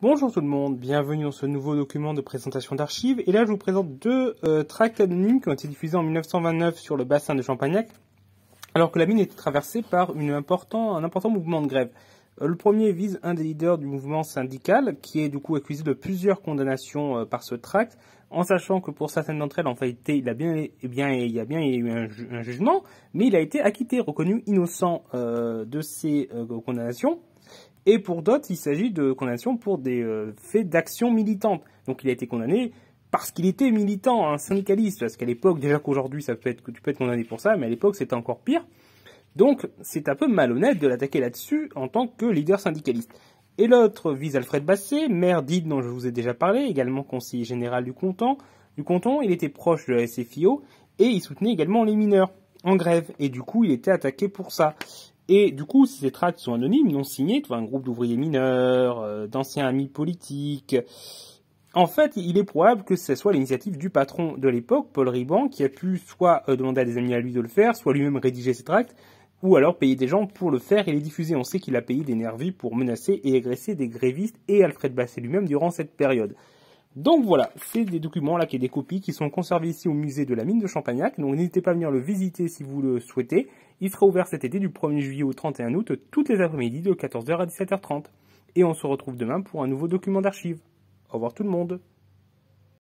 Bonjour tout le monde, bienvenue dans ce nouveau document de présentation d'archives. Et là, je vous présente deux euh, tracts anonymes qui ont été diffusés en 1929 sur le bassin de Champagnac, alors que la mine était traversée par un important mouvement de grève. Euh, le premier vise un des leaders du mouvement syndical, qui est du coup accusé de plusieurs condamnations euh, par ce tract, en sachant que pour certaines d'entre elles, en fait, il a bien, eh il y a bien eu un, jugement, mais il a été acquitté, reconnu innocent de ces condamnations. Et pour d'autres, il s'agit de condamnation pour des euh, faits d'action militante. Donc il a été condamné parce qu'il était militant, un syndicaliste, parce qu'à l'époque, déjà qu'aujourd'hui ça peut être que tu peux être condamné pour ça, mais à l'époque c'était encore pire. Donc c'est un peu malhonnête de l'attaquer là-dessus en tant que leader syndicaliste. Et l'autre vise Alfred Basset, maire d'Ide dont je vous ai déjà parlé, également conseiller général du canton. Du canton, il était proche de la SFIO et il soutenait également les mineurs en grève. Et du coup, il était attaqué pour ça. Et du coup, si ces tracts sont anonymes, non signés, tu vois, un groupe d'ouvriers mineurs, euh, d'anciens amis politiques, en fait, il est probable que ce soit l'initiative du patron de l'époque, Paul Riban, qui a pu soit euh, demander à des amis à lui de le faire, soit lui-même rédiger ces tracts, ou alors payer des gens pour le faire et les diffuser. On sait qu'il a payé des nervis pour menacer et agresser des grévistes et Alfred Basset lui-même durant cette période. Donc voilà, c'est des documents là qui est des copies qui sont conservés ici au musée de la mine de Champagnac. Donc n'hésitez pas à venir le visiter si vous le souhaitez. Il sera ouvert cet été du 1er juillet au 31 août, toutes les après-midi de 14h à 17h30. Et on se retrouve demain pour un nouveau document d'archives. Au revoir tout le monde.